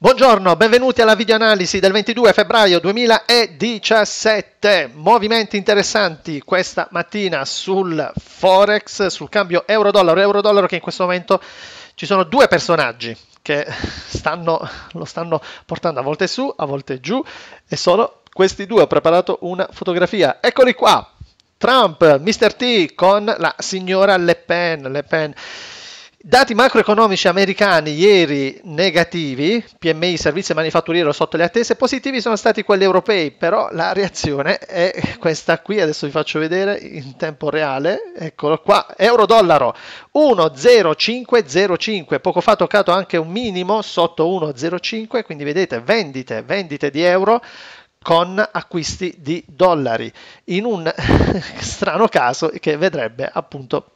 Buongiorno, benvenuti alla videoanalisi del 22 febbraio 2017. Movimenti interessanti questa mattina sul Forex, sul cambio euro-dollaro. Euro-dollaro che in questo momento ci sono due personaggi che stanno, lo stanno portando a volte su, a volte giù e sono questi due. Ho preparato una fotografia. Eccoli qua. Trump, Mr. T con la signora Le Pen. Le Pen Dati macroeconomici americani ieri negativi, PMI servizi manifatturiero sotto le attese, positivi sono stati quelli europei, però la reazione è questa qui, adesso vi faccio vedere in tempo reale, eccolo qua, euro-dollaro 1,0505, poco fa toccato anche un minimo sotto 1,05, quindi vedete vendite, vendite di euro con acquisti di dollari, in un strano caso che vedrebbe appunto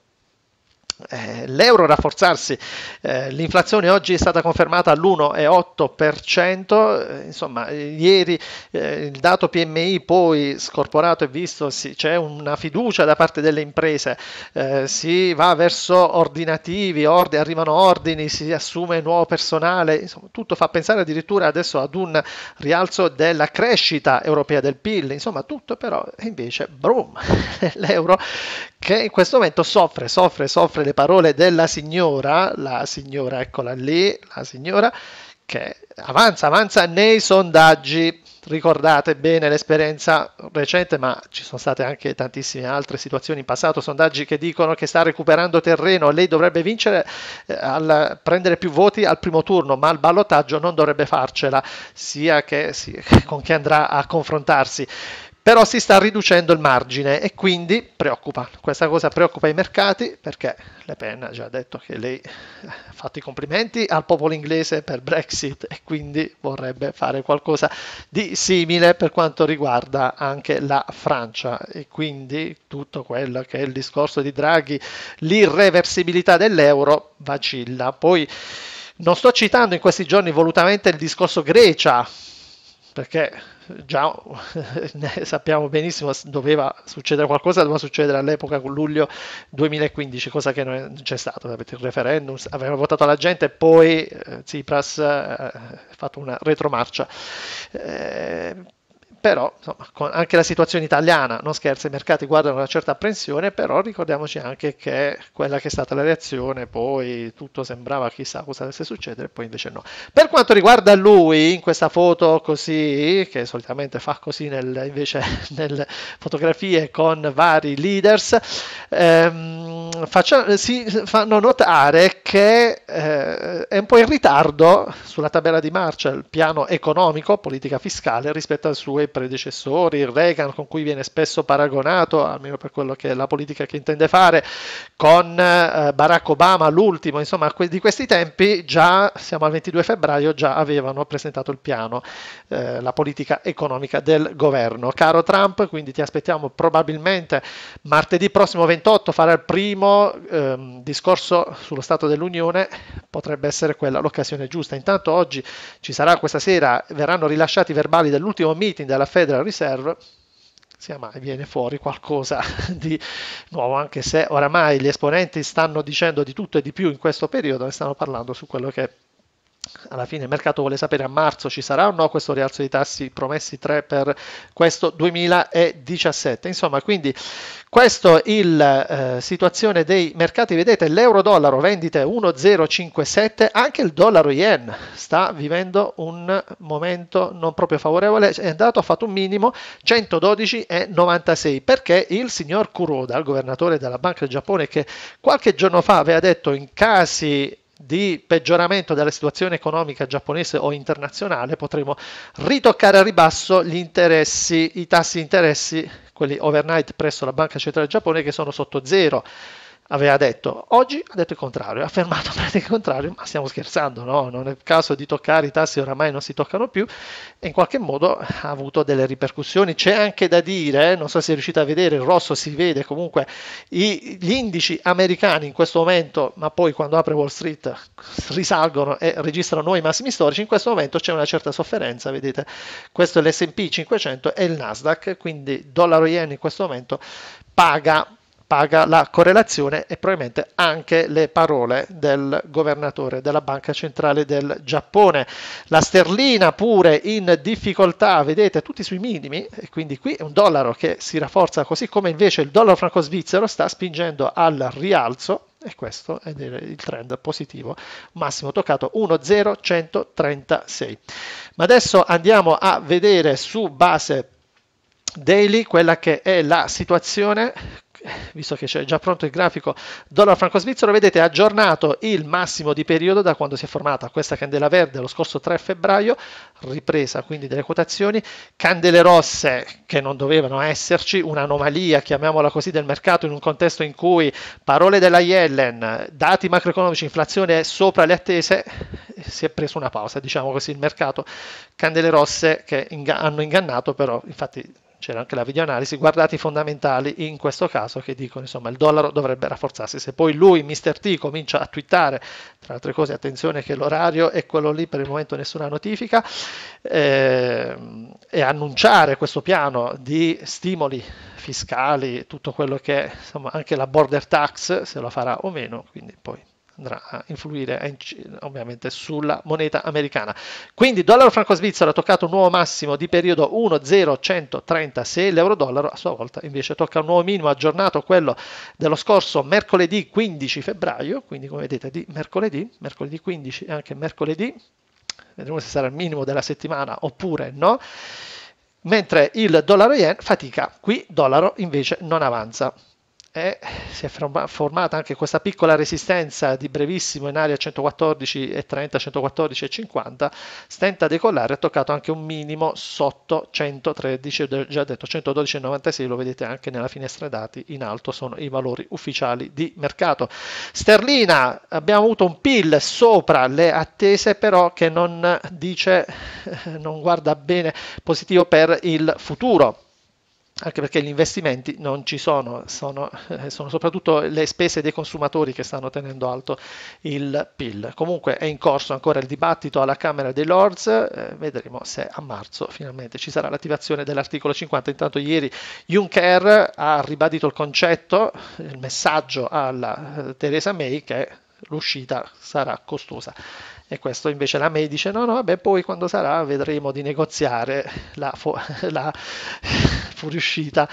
eh, l'euro rafforzarsi, eh, l'inflazione oggi è stata confermata all'1,8%, eh, insomma ieri il dato PMI poi scorporato e visto c'è una fiducia da parte delle imprese, si va verso ordinativi, arrivano ordini, si assume nuovo personale, insomma tutto fa pensare addirittura adesso ad un rialzo della crescita europea del PIL, insomma tutto però invece brum, l'euro che in questo momento soffre, soffre, soffre sempre le parole della signora, la signora, eccola lì, la signora, che avanza, avanza nei sondaggi. Ricordate bene l'esperienza recente, ma ci sono state anche tantissime altre situazioni in passato, sondaggi che dicono che sta recuperando terreno, lei dovrebbe vincere, eh, al, prendere più voti al primo turno, ma al ballottaggio non dovrebbe farcela, sia che, sì, con chi andrà a confrontarsi però si sta riducendo il margine e quindi preoccupa. Questa cosa preoccupa i mercati perché Le Pen ha già detto che lei ha fatto i complimenti al popolo inglese per Brexit e quindi vorrebbe fare qualcosa di simile per quanto riguarda anche la Francia e quindi tutto quello che è il discorso di Draghi, l'irreversibilità dell'euro vacilla. Poi non sto citando in questi giorni volutamente il discorso Grecia perché già sappiamo benissimo doveva succedere qualcosa, doveva succedere all'epoca con luglio 2015, cosa che non c'è stato, avete il referendum, aveva votato la gente e poi eh, Tsipras eh, ha fatto una retromarcia. Eh, però insomma, anche la situazione italiana, non scherzo, i mercati guardano una certa apprensione, però ricordiamoci anche che quella che è stata la reazione, poi tutto sembrava chissà cosa dovesse succedere, poi invece no. Per quanto riguarda lui, in questa foto così, che solitamente fa così nel, invece nelle fotografie con vari leaders, ehm, faccia, si fanno notare che eh, è un po' in ritardo sulla tabella di marcia il piano economico, politica fiscale, rispetto al suo predecessori, il Reagan con cui viene spesso paragonato, almeno per quello che è la politica che intende fare, con eh, Barack Obama l'ultimo, insomma que- di questi tempi già, siamo al 22 febbraio, già avevano presentato il piano, eh, la politica economica del governo. Caro Trump, quindi ti aspettiamo probabilmente martedì prossimo 28 farà il primo ehm, discorso sullo Stato dell'Unione, potrebbe essere quella l'occasione giusta. Intanto oggi ci sarà, questa sera verranno rilasciati i verbali dell'ultimo meeting della Federal Reserve sia mai viene fuori qualcosa di nuovo, anche se oramai gli esponenti stanno dicendo di tutto e di più in questo periodo e stanno parlando su quello che alla fine il mercato vuole sapere a marzo ci sarà o no questo rialzo di tassi promessi 3 per questo 2017. Insomma, quindi questo è la eh, situazione dei mercati, vedete l'euro-dollaro vendite 1,057, anche il dollaro-yen sta vivendo un momento non proprio favorevole, è andato, ha fatto un minimo 112,96 perché il signor Kuroda, il governatore della Banca del Giappone che qualche giorno fa aveva detto in casi di peggioramento della situazione economica giapponese o internazionale potremo ritoccare a ribasso gli interessi, i tassi interessi, quelli overnight presso la Banca Centrale del Giappone che sono sotto zero aveva detto, oggi ha detto il contrario, ha affermato praticamente il contrario, ma stiamo scherzando, no? non è il caso di toccare i tassi, oramai non si toccano più, e in qualche modo ha avuto delle ripercussioni. C'è anche da dire, eh, non so se riuscite a vedere, il rosso si vede comunque i, gli indici americani in questo momento, ma poi quando apre Wall Street risalgono e registrano nuovi massimi storici, in questo momento c'è una certa sofferenza, vedete, questo è l'SP 500 e il Nasdaq, quindi dollaro yen in questo momento paga paga la correlazione e probabilmente anche le parole del governatore della Banca Centrale del Giappone. La sterlina pure in difficoltà, vedete, tutti sui minimi, e quindi qui è un dollaro che si rafforza così come invece il dollaro franco-svizzero sta spingendo al rialzo e questo è il trend positivo massimo toccato 10136 ma adesso andiamo a vedere su base daily quella che è la situazione visto che c'è già pronto il grafico dollaro franco svizzero, vedete aggiornato il massimo di periodo da quando si è formata questa candela verde lo scorso 3 febbraio, ripresa quindi delle quotazioni, candele rosse che non dovevano esserci, un'anomalia, chiamiamola così, del mercato in un contesto in cui parole della Yellen, dati macroeconomici, inflazione sopra le attese, si è preso una pausa, diciamo così, il mercato, candele rosse che inga- hanno ingannato, però infatti c'era anche la videoanalisi, guardati i fondamentali in questo caso che dicono insomma il dollaro dovrebbe rafforzarsi, se poi lui, Mr. T, comincia a twittare, tra altre cose attenzione che l'orario è quello lì, per il momento nessuna notifica, eh, e annunciare questo piano di stimoli fiscali, tutto quello che è, insomma anche la border tax, se lo farà o meno, quindi poi andrà a influire ovviamente sulla moneta americana. Quindi dollaro franco svizzero ha toccato un nuovo massimo di periodo 1,0136, l'euro dollaro a sua volta invece tocca un nuovo minimo aggiornato, quello dello scorso mercoledì 15 febbraio, quindi come vedete di mercoledì, mercoledì 15 e anche mercoledì, vedremo se sarà il minimo della settimana oppure no mentre il dollaro yen fatica, qui dollaro invece non avanza e si è formata anche questa piccola resistenza di brevissimo in area 114 e 30, 114 e 50, stenta a decollare, ha toccato anche un minimo sotto 113, già detto 112,96, lo vedete anche nella finestra dati in alto, sono i valori ufficiali di mercato. Sterlina, abbiamo avuto un PIL sopra le attese, però che non dice, non guarda bene positivo per il futuro anche perché gli investimenti non ci sono, sono, eh, sono, soprattutto le spese dei consumatori che stanno tenendo alto il PIL. Comunque è in corso ancora il dibattito alla Camera dei Lords, eh, vedremo se a marzo finalmente ci sarà l'attivazione dell'articolo 50. Intanto ieri Juncker ha ribadito il concetto, il messaggio alla eh, Theresa May che l'uscita sarà costosa. E questo invece la May dice no, no, beh, poi quando sarà vedremo di negoziare la, la fuoriuscita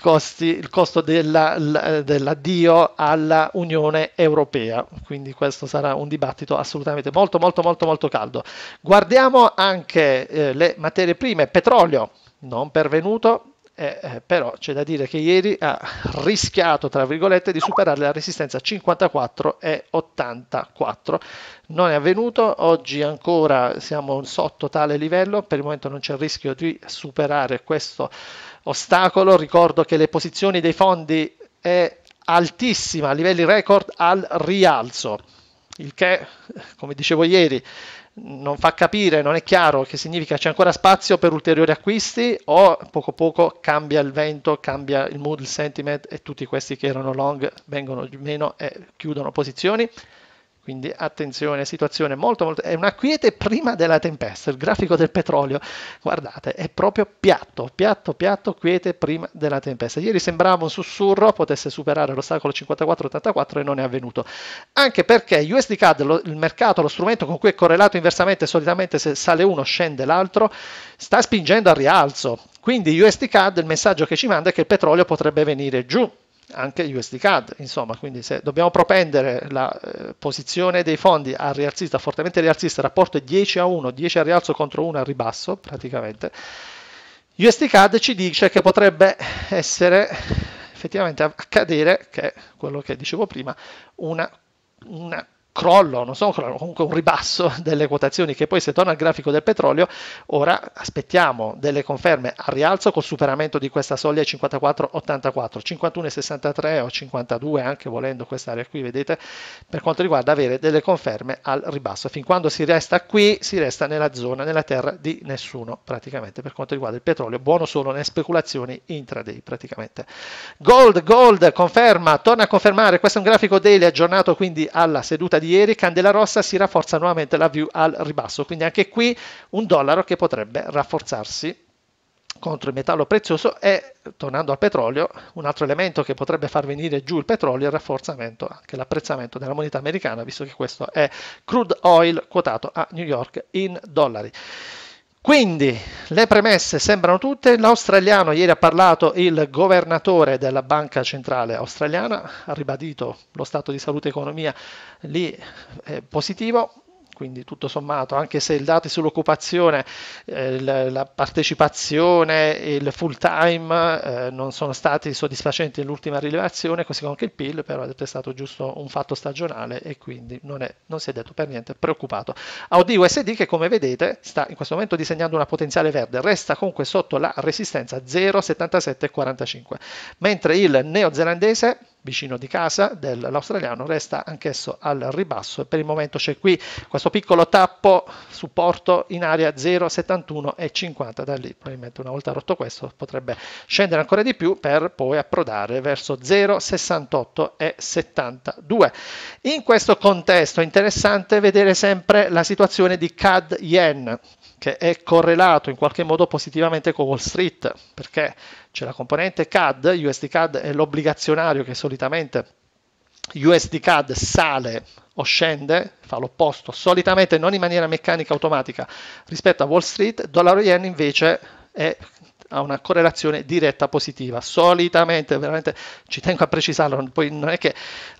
costi, il costo della, dell'addio alla Unione Europea. Quindi questo sarà un dibattito assolutamente molto molto molto molto caldo. Guardiamo anche eh, le materie prime, petrolio non pervenuto, eh, eh, però c'è da dire che ieri ha rischiato, tra virgolette, di superare la resistenza 54 e 84. Non è avvenuto, oggi ancora siamo sotto tale livello, per il momento non c'è il rischio di superare questo ostacolo. Ricordo che le posizioni dei fondi è altissima, a livelli record al rialzo, il che, come dicevo ieri, non fa capire, non è chiaro che significa c'è ancora spazio per ulteriori acquisti o poco poco cambia il vento, cambia il mood, il sentiment e tutti questi che erano long vengono meno e chiudono posizioni. Quindi attenzione, situazione molto molto... è una quiete prima della tempesta, il grafico del petrolio, guardate, è proprio piatto, piatto, piatto, quiete prima della tempesta. Ieri sembrava un sussurro potesse superare l'ostacolo 54-84 e non è avvenuto. Anche perché USD CAD, lo, il mercato, lo strumento con cui è correlato inversamente, solitamente se sale uno scende l'altro, sta spingendo al rialzo. Quindi USD CAD, il messaggio che ci manda è che il petrolio potrebbe venire giù anche USD CAD, insomma, quindi se dobbiamo propendere la eh, posizione dei fondi al rialzista, fortemente rialzista, il rapporto è 10 a 1, 10 al rialzo contro 1 al ribasso praticamente, USD CAD ci dice che potrebbe essere effettivamente accadere che quello che dicevo prima, una, una crollo, non so, comunque un ribasso delle quotazioni che poi se torna al grafico del petrolio, ora aspettiamo delle conferme al rialzo col superamento di questa soglia 54,84, 51,63 o 52 anche volendo quest'area qui, vedete, per quanto riguarda avere delle conferme al ribasso. Fin quando si resta qui, si resta nella zona, nella terra di nessuno praticamente, per quanto riguarda il petrolio, buono solo nelle speculazioni intraday praticamente. Gold, gold, conferma, torna a confermare, questo è un grafico daily aggiornato quindi alla seduta di ieri, Candela Rossa si rafforza nuovamente la view al ribasso, quindi anche qui un dollaro che potrebbe rafforzarsi contro il metallo prezioso e tornando al petrolio un altro elemento che potrebbe far venire giù il petrolio è il rafforzamento anche l'apprezzamento della moneta americana visto che questo è crude oil quotato a New York in dollari quindi le premesse sembrano tutte, l'australiano ieri ha parlato il governatore della Banca Centrale Australiana, ha ribadito lo stato di salute e economia lì eh, positivo, quindi tutto sommato, anche se i dati sull'occupazione, eh, la, la, partecipazione e il full time eh, non sono stati soddisfacenti nell'ultima rilevazione, così come anche il PIL, però è stato giusto un fatto stagionale e quindi non, è, non si è detto per niente preoccupato. Audi USD che come vedete sta in questo momento disegnando una potenziale verde, resta comunque sotto la resistenza 0,7745, mentre il neozelandese vicino di casa dell'australiano resta anch'esso al ribasso e per il momento c'è qui questo piccolo tappo supporto in area 0,71 e 50 da lì probabilmente una volta rotto questo potrebbe scendere ancora di più per poi approdare verso 0,68 e 72 in questo contesto è interessante vedere sempre la situazione di CAD Yen che è correlato in qualche modo positivamente con Wall Street, perché c'è la componente CAD, USD CAD è l'obbligazionario che solitamente USD CAD sale o scende, fa l'opposto, solitamente non in maniera meccanica automatica rispetto a Wall Street, dollaro yen invece è ha una correlazione diretta positiva. Solitamente, veramente ci tengo a precisarlo, poi non è che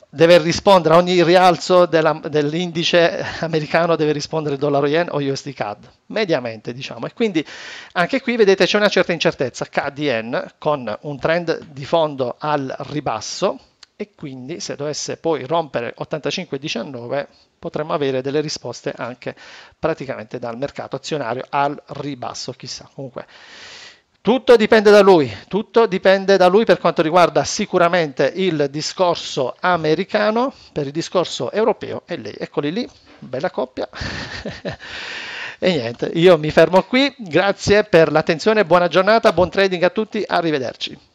deve rispondere a ogni rialzo della, dell'indice americano deve rispondere il dollaro yen o USD CAD, mediamente diciamo. E quindi anche qui vedete c'è una certa incertezza CAD yen con un trend di fondo al ribasso e quindi se dovesse poi rompere 85-19 potremmo avere delle risposte anche praticamente dal mercato azionario al ribasso, chissà. Comunque tutto dipende da lui, tutto dipende da lui per quanto riguarda sicuramente il discorso americano, per il discorso europeo e lei, eccoli lì, bella coppia. e niente, io mi fermo qui, grazie per l'attenzione, buona giornata, buon trading a tutti, arrivederci.